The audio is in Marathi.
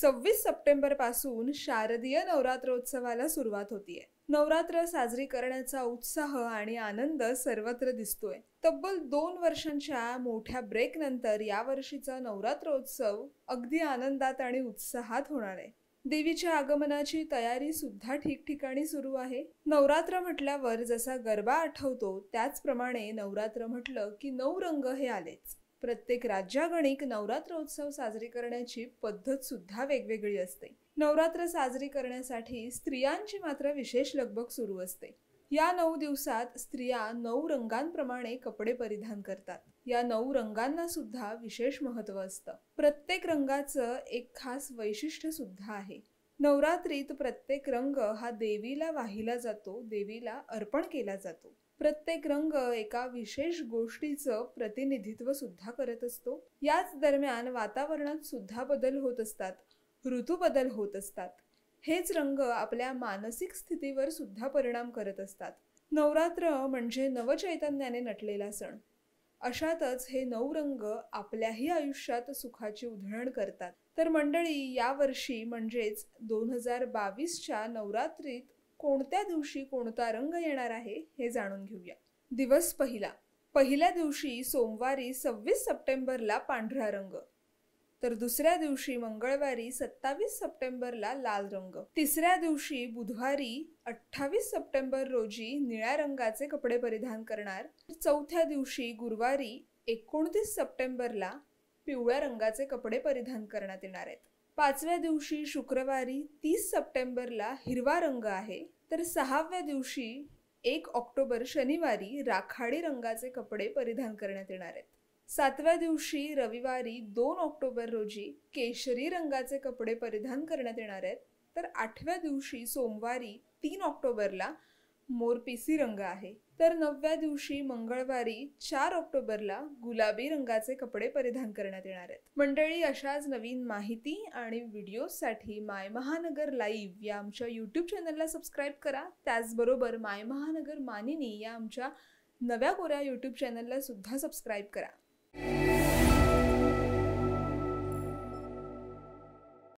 सव्वीस सप्टेंबर पासून शारदीय नवरात्रोत्सवाला सुरुवात होतीये नवरात्र साजरी करण्याचा उत्साह आणि आनंद सर्वत्र दिसतोय तब्बल दोन वर्षांच्या मोठ्या ब्रेक नंतर या वर्षीचा नवरात्रोत्सव अगदी आनंदात आणि उत्साहात होणार आहे देवीच्या आगमनाची तयारी सुद्धा ठिकठिकाणी सुरू आहे नवरात्र म्हटल्यावर जसा गरबा आठवतो त्याचप्रमाणे नवरात्र म्हटलं की नऊ रंग हे आलेच प्रत्येक राज्यागणिक उत्सव साजरी करण्याची पद्धत सुद्धा वेगवेगळी असते नवरात्र साजरी करण्यासाठी स्त्रियांची मात्र विशेष लगबग सुरू असते या नऊ दिवसात स्त्रिया नऊ रंगांप्रमाणे कपडे परिधान करतात या नऊ रंगांना सुद्धा विशेष महत्त्व असतं प्रत्येक रंगाचं एक खास वैशिष्ट्य सुद्धा आहे नवरात्रीत प्रत्येक रंग हा देवीला वाहिला जातो देवीला अर्पण केला जातो प्रत्येक रंग एका विशेष गोष्टीचं प्रतिनिधित्व सुद्धा करत असतो याच दरम्यान वातावरणात सुद्धा बदल होत असतात ऋतू बदल होत असतात हेच रंग आपल्या मानसिक स्थितीवर सुद्धा परिणाम करत असतात नवरात्र म्हणजे नवचैतन्याने नटलेला सण अशातच हे नऊ रंग आपल्याही आयुष्यात सुखाची उधळण करतात तर मंडळी यावर्षी म्हणजेच दोन हजार बावीसच्या नवरात्रीत कोणत्या दिवशी कोणता रंग येणार आहे हे जाणून घेऊया दिवस पहिला पहिल्या दिवशी सोमवारी सव्वीस सप्टेंबरला पांढरा रंग तर दुसऱ्या दिवशी मंगळवारी सत्तावीस सप्टेंबरला लाल रंग तिसऱ्या दिवशी बुधवारी अठ्ठावीस सप्टेंबर रोजी निळ्या रंगाचे कपडे परिधान करणार चौथ्या दिवशी गुरुवारी एकोणतीस सप्टेंबरला पिवळ्या रंगाचे कपडे परिधान करण्यात येणार आहेत पाचव्या दिवशी शुक्रवारी तीस सप्टेंबरला हिरवा रंग आहे तर सहाव्या दिवशी एक ऑक्टोबर शनिवारी राखाडी रंगाचे कपडे परिधान करण्यात येणार आहेत सातव्या दिवशी रविवारी दोन ऑक्टोबर रोजी केशरी रंगाचे कपडे परिधान करण्यात येणार आहेत तर आठव्या दिवशी सोमवारी तीन ऑक्टोबरला मोरपिसी रंग आहे तर नवव्या दिवशी मंगळवारी चार ऑक्टोबरला गुलाबी रंगाचे कपडे परिधान करण्यात येणार आहेत मंडळी अशाच नवीन माहिती आणि व्हिडिओसाठी माय महानगर लाईव्ह या आमच्या यूट्यूब चॅनलला सबस्क्राईब करा त्याचबरोबर माय महानगर मानिनी या आमच्या नव्या कोऱ्या यूट्यूब चॅनलला सुद्धा सबस्क्राईब करा